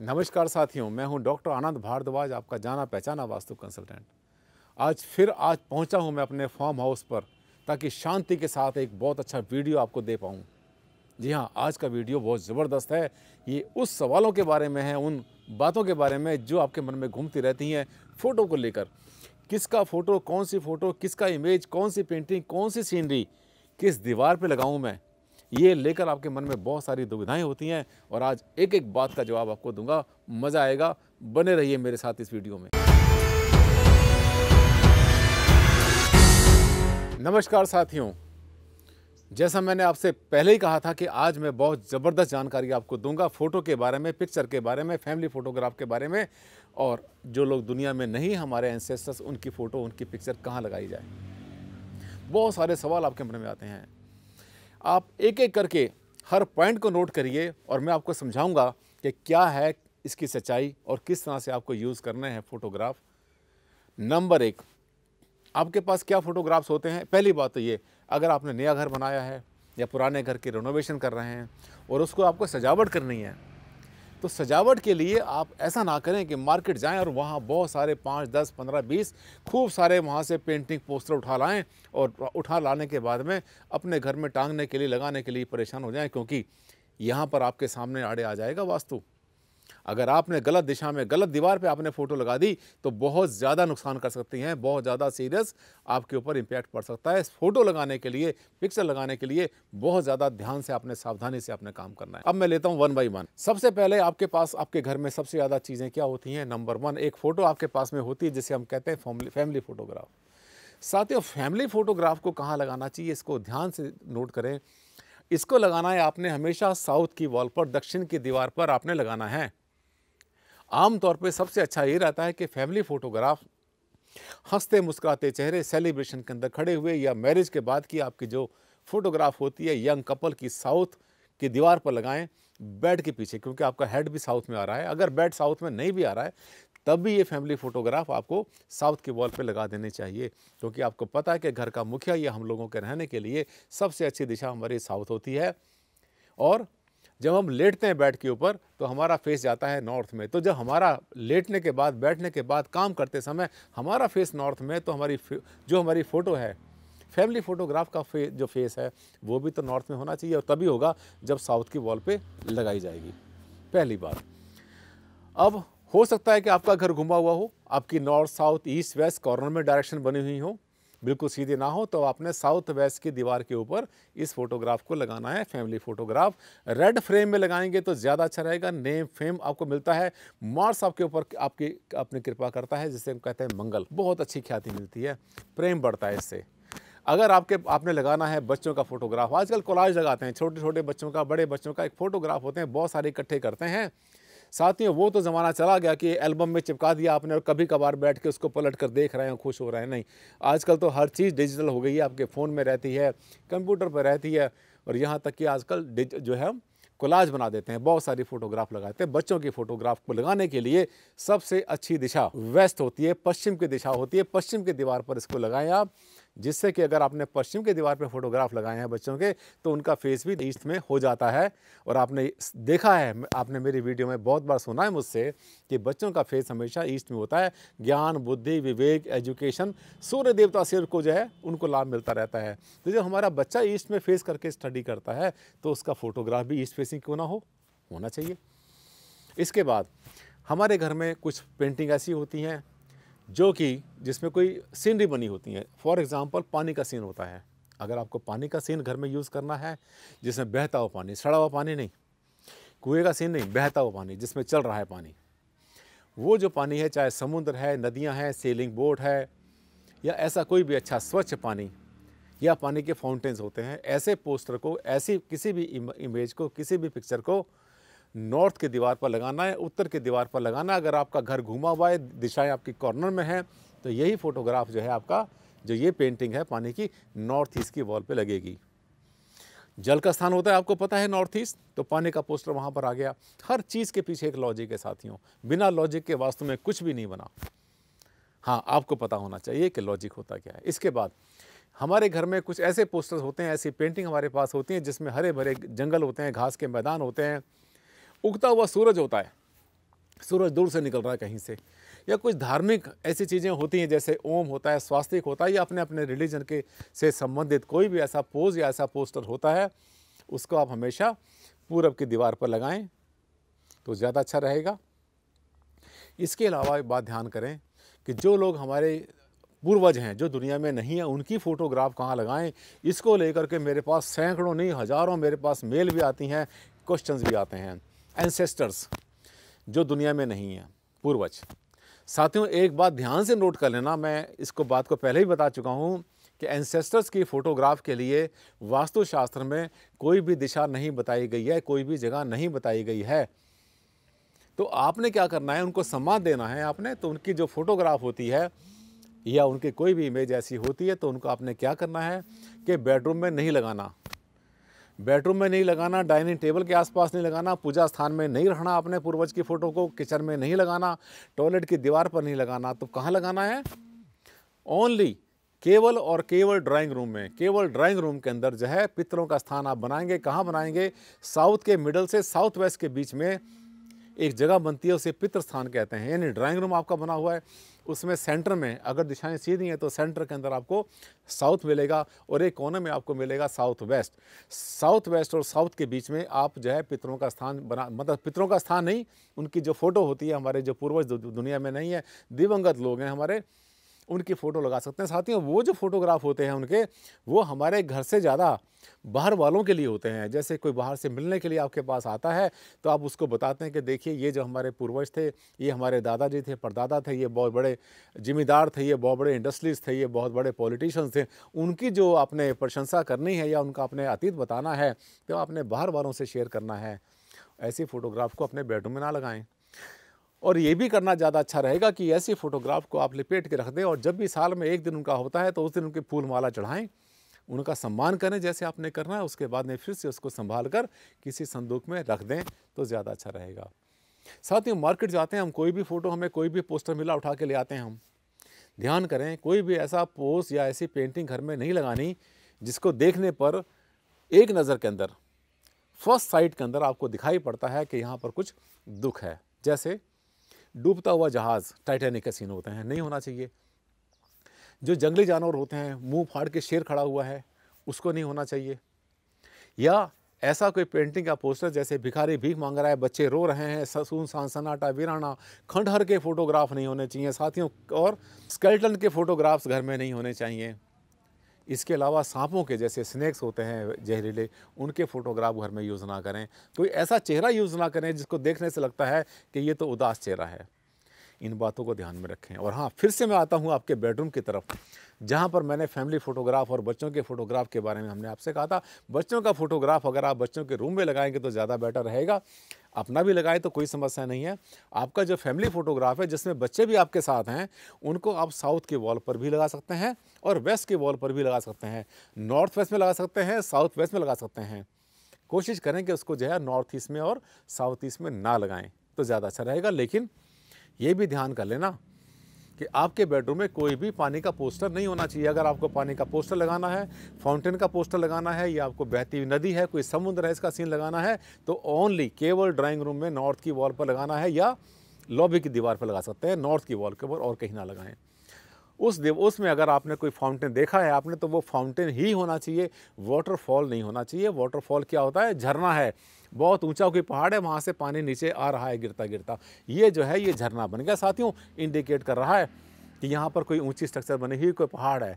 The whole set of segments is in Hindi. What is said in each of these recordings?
नमस्कार साथियों मैं हूं डॉक्टर आनंद भारद्वाज आपका जाना पहचाना वास्तु कंसल्टेंट आज फिर आज पहुंचा हूं मैं अपने फार्म हाउस पर ताकि शांति के साथ एक बहुत अच्छा वीडियो आपको दे पाऊं जी हाँ आज का वीडियो बहुत ज़बरदस्त है ये उस सवालों के बारे में है उन बातों के बारे में जो आपके मन में घूमती रहती हैं फ़ोटो को लेकर किसका फ़ोटो कौन सी फ़ोटो किसका इमेज कौन सी पेंटिंग कौन सी सीनरी किस दीवार पर लगाऊँ मैं ये लेकर आपके मन में बहुत सारी दुविधाएं होती हैं और आज एक एक बात का जवाब आपको दूंगा मज़ा आएगा बने रहिए मेरे साथ इस वीडियो में नमस्कार साथियों जैसा मैंने आपसे पहले ही कहा था कि आज मैं बहुत ज़बरदस्त जानकारी आपको दूंगा फ़ोटो के बारे में पिक्चर के बारे में फैमिली फ़ोटोग्राफ के बारे में और जो लोग दुनिया में नहीं हमारे एंसेस्टर्स उनकी फ़ोटो उनकी पिक्चर कहाँ लगाई जाए बहुत सारे सवाल आपके मन में आते हैं आप एक एक करके हर पॉइंट को नोट करिए और मैं आपको समझाऊंगा कि क्या है इसकी सच्चाई और किस तरह से आपको यूज़ करना है फ़ोटोग्राफ नंबर एक आपके पास क्या फ़ोटोग्राफ्स होते हैं पहली बात तो ये अगर आपने नया घर बनाया है या पुराने घर की रेनोवेशन कर रहे हैं और उसको आपको सजावट करनी है तो सजावट के लिए आप ऐसा ना करें कि मार्केट जाएं और वहाँ बहुत सारे पाँच दस पंद्रह बीस खूब सारे वहाँ से पेंटिंग पोस्टर उठा लाएँ और उठा लाने के बाद में अपने घर में टांगने के लिए लगाने के लिए परेशान हो जाएँ क्योंकि यहाँ पर आपके सामने आड़े आ जाएगा वास्तु अगर आपने गलत दिशा में गलत दीवार पे आपने फ़ोटो लगा दी तो बहुत ज़्यादा नुकसान कर सकती हैं बहुत ज़्यादा सीरियस आपके ऊपर इम्पैक्ट पड़ सकता है फ़ोटो लगाने के लिए पिक्चर लगाने के लिए बहुत ज़्यादा ध्यान से आपने सावधानी से अपने काम करना है अब मैं लेता हूँ वन बाई वन सबसे पहले आपके पास आपके घर में सबसे ज़्यादा चीज़ें क्या होती हैं नंबर वन एक फ़ोटो आपके पास में होती है जिसे हम कहते हैं फैमिली फ़ोटोग्राफ साथियों फैमिली फ़ोटोग्राफ को कहाँ लगाना चाहिए इसको ध्यान से नोट करें इसको लगाना है आपने हमेशा साउथ की वॉल पर दक्षिण की दीवार पर आपने लगाना है आमतौर पे सबसे अच्छा ये रहता है कि फैमिली फ़ोटोग्राफ हंसते मुस्कुराते चेहरे सेलिब्रेशन के अंदर खड़े हुए या मैरिज के बाद की आपकी जो फोटोग्राफ होती है यंग कपल की साउथ की दीवार पर लगाएं बेड के पीछे क्योंकि आपका हेड भी साउथ में आ रहा है अगर बेड साउथ में नहीं भी आ रहा है तब भी ये फैमिली फ़ोटोग्राफ आपको साउथ की वॉल पे लगा देने चाहिए क्योंकि तो आपको पता है कि घर का मुखिया या हम लोगों के रहने के लिए सबसे अच्छी दिशा हमारी साउथ होती है और जब हम लेटते हैं बेड के ऊपर तो हमारा फेस जाता है नॉर्थ में तो जब हमारा लेटने के बाद बैठने के बाद काम करते समय हमारा फेस नॉर्थ में तो हमारी जो हमारी फ़ोटो है फैमिली फ़ोटोग्राफ का फे, जो फेस है वो भी तो नॉर्थ में होना चाहिए और तभी होगा जब साउथ की वॉल पे लगाई जाएगी पहली बार अब हो सकता है कि आपका घर घुमा हुआ हो आपकी north south east west corner में डायरेक्शन बनी हुई हो बिल्कुल सीधे ना हो तो आपने साउथ वेस्ट की दीवार के ऊपर इस फोटोग्राफ को लगाना है फैमिली फोटोग्राफ रेड फ्रेम में लगाएंगे तो ज़्यादा अच्छा रहेगा नेम फेम आपको मिलता है मार्स आपके ऊपर आपकी अपनी कृपा करता है जिसे हम कहते हैं मंगल बहुत अच्छी ख्याति मिलती है प्रेम बढ़ता है इससे अगर आपके आपने लगाना है बच्चों का फोटोग्राफ आजकल कोलाज लगाते हैं छोटे छोटे बच्चों का बड़े बच्चों का एक फोटोग्राफ होते हैं बहुत सारे इकट्ठे करते हैं साथ ही वो तो ज़माना चला गया कि एल्बम में चिपका दिया आपने और कभी कभार बैठ के उसको पलट कर देख रहे हैं खुश हो रहे हैं नहीं आजकल तो हर चीज़ डिजिटल हो गई है आपके फ़ोन में रहती है कंप्यूटर पर रहती है और यहाँ तक कि आजकल जो है कोलाज बना देते हैं बहुत सारी फोटोग्राफ लगाते हैं बच्चों की फोटोग्राफ को लगाने के लिए सबसे अच्छी दिशा वेस्ट होती है पश्चिम की दिशा होती है पश्चिम की दीवार पर इसको लगाएं आप जिससे कि अगर आपने पश्चिम की दीवार पर फोटोग्राफ लगाए हैं बच्चों के तो उनका फेस भी ईस्ट में हो जाता है और आपने देखा है आपने मेरी वीडियो में बहुत बार सुना है मुझसे कि बच्चों का फेस हमेशा ईस्ट में होता है ज्ञान बुद्धि विवेक एजुकेशन सूर्य देवता सिर को जो है उनको लाभ मिलता रहता है तो जब हमारा बच्चा ईस्ट में फेस करके स्टडी करता है तो उसका फोटोग्राफ भी ईस्ट फेसिंग क्यों ना हो होना चाहिए इसके बाद हमारे घर में कुछ पेंटिंग ऐसी होती हैं जो कि जिसमें कोई सीनरी बनी होती है फॉर एग्ज़ाम्पल पानी का सीन होता है अगर आपको पानी का सीन घर में यूज़ करना है जिसमें बहता हुआ पानी सड़ा हुआ पानी नहीं कुएँ का सीन नहीं बहता हुआ पानी जिसमें चल रहा है पानी वो जो पानी है चाहे समुद्र है नदियाँ हैं सेलिंग बोट है या ऐसा कोई भी अच्छा स्वच्छ पानी या पानी के फाउंटेंस होते हैं ऐसे पोस्टर को ऐसी किसी भी इमेज को किसी भी पिक्चर को नॉर्थ के दीवार पर लगाना है उत्तर के दीवार पर लगाना है अगर आपका घर घूमा हुआ है दिशाएं आपकी कॉर्नर में है तो यही फोटोग्राफ जो है आपका जो ये पेंटिंग है पानी की नॉर्थ ईस्ट की वॉल पे लगेगी जल का स्थान होता है आपको पता है नॉर्थ ईस्ट तो पानी का पोस्टर वहाँ पर आ गया हर चीज़ के पीछे एक लॉजिक है साथियों बिना लॉजिक के वास्तव में कुछ भी नहीं बना हाँ आपको पता होना चाहिए कि लॉजिक होता क्या है इसके बाद हमारे घर में कुछ ऐसे पोस्टर्स होते हैं ऐसी पेंटिंग हमारे पास होती हैं जिसमें हरे भरे जंगल होते हैं घास के मैदान होते हैं उगता हुआ सूरज होता है सूरज दूर से निकल रहा है कहीं से या कुछ धार्मिक ऐसी चीज़ें होती हैं जैसे ओम होता है स्वास्तिक होता है या अपने अपने रिलीजन के से संबंधित कोई भी ऐसा पोज या ऐसा पोस्टर होता है उसको आप हमेशा पूरब की दीवार पर लगाएं तो ज़्यादा अच्छा रहेगा इसके अलावा एक बात ध्यान करें कि जो लोग हमारे पूर्वज हैं जो दुनिया में नहीं है उनकी फ़ोटोग्राफ कहाँ लगाएं इसको लेकर के मेरे पास सैकड़ों नहीं हज़ारों मेरे पास मेल भी आती हैं क्वेश्चंस भी आते हैं एंसेस्टर्स जो दुनिया में नहीं है पूर्वज साथियों एक बात ध्यान से नोट कर लेना मैं इसको बात को पहले ही बता चुका हूँ कि एंसेस्टर्स की फ़ोटोग्राफ के लिए वास्तुशास्त्र में कोई भी दिशा नहीं बताई गई है कोई भी जगह नहीं बताई गई है तो आपने क्या करना है उनको सम्मान देना है आपने तो उनकी जो फ़ोटोग्राफ होती है या उनकी कोई भी इमेज ऐसी होती है तो उनको आपने क्या करना है कि बेडरूम में नहीं लगाना बेडरूम में नहीं लगाना डाइनिंग टेबल के आसपास नहीं लगाना पूजा स्थान में नहीं रखना अपने पूर्वज की फ़ोटो को किचन में नहीं लगाना टॉयलेट की दीवार पर नहीं लगाना तो कहाँ लगाना है ओनली केवल और केवल ड्राइंग रूम में केवल ड्राइंग रूम के अंदर जो है पितरों का स्थान आप बनाएंगे कहाँ बनाएंगे साउथ के मिडल से साउथ वेस्ट के बीच में एक जगह बनती है उसे पितृ स्थान कहते हैं यानी ड्राइंग रूम आपका बना हुआ है उसमें सेंटर में अगर दिशाएं सीधी हैं तो सेंटर के अंदर आपको साउथ मिलेगा और एक कोने में आपको मिलेगा साउथ वेस्ट साउथ वेस्ट और साउथ के बीच में आप जो है पितरों का स्थान बना मतलब पितरों का स्थान नहीं उनकी जो फ़ोटो होती है हमारे जो पूर्वज दुनिया में नहीं है दिवंगत लोग हैं हमारे उनकी फ़ोटो लगा सकते हैं साथियों वो जो फोटोग्राफ होते हैं उनके वो हमारे घर से ज़्यादा बाहर वालों के लिए होते हैं जैसे कोई बाहर से मिलने के लिए आपके पास आता है तो आप उसको बताते हैं कि देखिए ये जो हमारे पूर्वज थे ये हमारे दादाजी थे परदादा थे ये बहुत बड़े जिम्मेदार थे ये बहुत बड़े इंडस्ट्रीज थे ये बहुत बड़े पॉलिटिशियंस थे उनकी जो आपने प्रशंसा करनी है या उनका अपने अतीत बताना है तो आपने बाहर वालों से शेयर करना है ऐसी फ़ोटोग्राफ को अपने बेडरूम में ना लगाएं और ये भी करना ज़्यादा अच्छा रहेगा कि ऐसी फ़ोटोग्राफ को आप लिपेट के रख दें और जब भी साल में एक दिन उनका होता है तो उस दिन उनके फूल माला चढ़ाएँ उनका सम्मान करें जैसे आपने करना है उसके बाद में फिर से उसको संभाल कर किसी संदूक में रख दें तो ज़्यादा अच्छा रहेगा साथ ही मार्केट जाते हैं हम कोई भी फ़ोटो हमें कोई भी पोस्टर मिला उठा के ले आते हैं हम ध्यान करें कोई भी ऐसा पोस्ट या ऐसी पेंटिंग घर में नहीं लगानी जिसको देखने पर एक नज़र के अंदर फर्स्ट साइट के अंदर आपको दिखाई पड़ता है कि यहाँ पर कुछ दुख है जैसे डूबता हुआ जहाज़ टाइटेनिक का सीन होता है नहीं होना चाहिए जो जंगली जानवर होते हैं मुंह फाड़ के शेर खड़ा हुआ है उसको नहीं होना चाहिए या ऐसा कोई पेंटिंग का पोस्टर जैसे भिखारी भीख मांग रहा है बच्चे रो रहे हैं ससून सनाटा वीराना खंडहर के फोटोग्राफ नहीं होने चाहिए साथियों और स्केल्टन के फोटोग्राफ्स घर में नहीं होने चाहिए इसके अलावा सांपों के जैसे स्नैक्स होते हैं जहरीले उनके फ़ोटोग्राफ घर में यूज़ ना करें कोई ऐसा चेहरा यूज़ ना करें जिसको देखने से लगता है कि ये तो उदास चेहरा है इन बातों को ध्यान में रखें और हाँ फिर से मैं आता हूँ आपके बेडरूम की तरफ जहाँ पर मैंने फैमिली फ़ोटोग्राफ और बच्चों के फ़ोटोग्राफ के बारे में हमने आपसे कहा था बच्चों का फ़ोटोग्राफ अगर आप बच्चों के रूम में लगाएंगे तो ज़्यादा बेटर रहेगा अपना भी लगाएं तो कोई समस्या नहीं है आपका जो फैमिली फ़ोटोग्राफ है जिसमें बच्चे भी आपके साथ हैं उनको आप साउथ के वॉल पर भी लगा सकते हैं और वेस्ट के वॉल पर भी लगा सकते हैं नॉर्थ वेस्ट में लगा सकते हैं साउथ वेस्ट में लगा सकते हैं कोशिश करें कि उसको जो है नॉर्थ ईस्ट में और साउथ ईस्ट में ना लगाएँ तो ज़्यादा अच्छा रहेगा लेकिन ये भी ध्यान कर लेना कि आपके बेडरूम में कोई भी पानी का पोस्टर नहीं होना चाहिए अगर आपको पानी का पोस्टर लगाना है फाउंटेन का पोस्टर लगाना है या आपको बहती हुई नदी है कोई समुद्र है इसका सीन लगाना है तो ओनली केवल ड्राइंग रूम में नॉर्थ की वॉल पर लगाना है या लॉबी की दीवार पर लगा सकते हैं नॉर्थ की वॉल के ऊपर और कहीं ना लगाएं उस देव उसमें अगर आपने कोई फाउंटेन देखा है आपने तो वो फाउंटेन ही होना चाहिए वाटरफॉल नहीं होना चाहिए वाटरफॉल क्या होता है झरना है बहुत ऊंचा कोई पहाड़ है वहाँ से पानी नीचे आ रहा है गिरता गिरता ये जो है ये झरना बन गया साथियों इंडिकेट कर रहा है कि यहाँ पर कोई ऊंची स्ट्रक्चर बनी हुई कोई पहाड़ है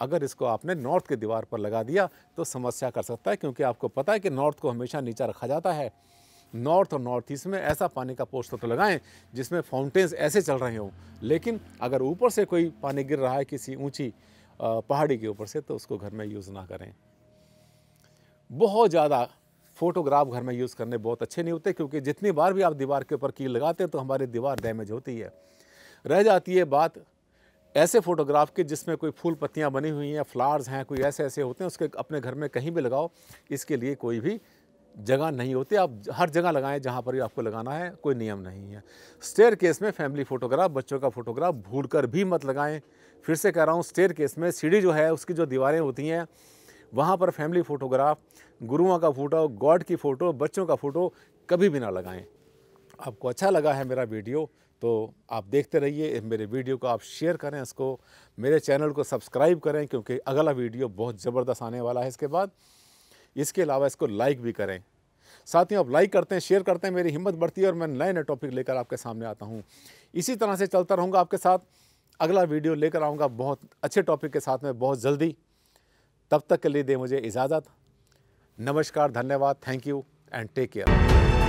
अगर इसको आपने नॉर्थ की दीवार पर लगा दिया तो समस्या कर सकता है क्योंकि आपको पता है कि नॉर्थ को हमेशा नीचा रखा जाता है नॉर्थ और नॉर्थ ईस्ट में ऐसा पानी का पोस्टर तो लगाएं जिसमें फाउंटेन्स ऐसे चल रहे हों लेकिन अगर ऊपर से कोई पानी गिर रहा है किसी ऊंची पहाड़ी के ऊपर से तो उसको घर में यूज़ ना करें बहुत ज़्यादा फोटोग्राफ घर में यूज़ करने बहुत अच्छे नहीं होते क्योंकि जितनी बार भी आप दीवार के ऊपर कील लगाते हैं तो हमारी दीवार डैमेज होती है रह जाती है बात ऐसे फ़ोटोग्राफ के जिसमें कोई फूल पत्तियाँ बनी हुई हैं फ्लावर्स हैं कोई ऐसे ऐसे होते हैं उसके अपने घर में कहीं भी लगाओ इसके लिए कोई भी जगह नहीं होती आप हर जगह लगाएं जहाँ पर भी आपको लगाना है कोई नियम नहीं है स्टेयर केस में फैमिली फ़ोटोग्राफ बच्चों का फ़ोटोग्राफ भूल कर भी मत लगाएं फिर से कह रहा हूँ स्टेयर केस में सीढ़ी जो है उसकी जो दीवारें होती हैं वहाँ पर फैमिली फ़ोटोग्राफ गुरुओं का फ़ोटो गॉड की फ़ोटो बच्चों का फ़ोटो कभी भी ना लगाएं आपको अच्छा लगा है मेरा वीडियो तो आप देखते रहिए मेरे वीडियो को आप शेयर करें इसको मेरे चैनल को सब्सक्राइब करें क्योंकि अगला वीडियो बहुत ज़बरदस्त आने वाला है इसके बाद इसके अलावा इसको लाइक भी करें साथ ही आप लाइक करते हैं शेयर करते हैं मेरी हिम्मत बढ़ती है और मैं नए नए टॉपिक लेकर आपके सामने आता हूँ इसी तरह से चलता रहूँगा आपके साथ अगला वीडियो लेकर आऊँगा बहुत अच्छे टॉपिक के साथ में बहुत जल्दी तब तक के लिए दे मुझे इजाज़त नमस्कार धन्यवाद thank you and take care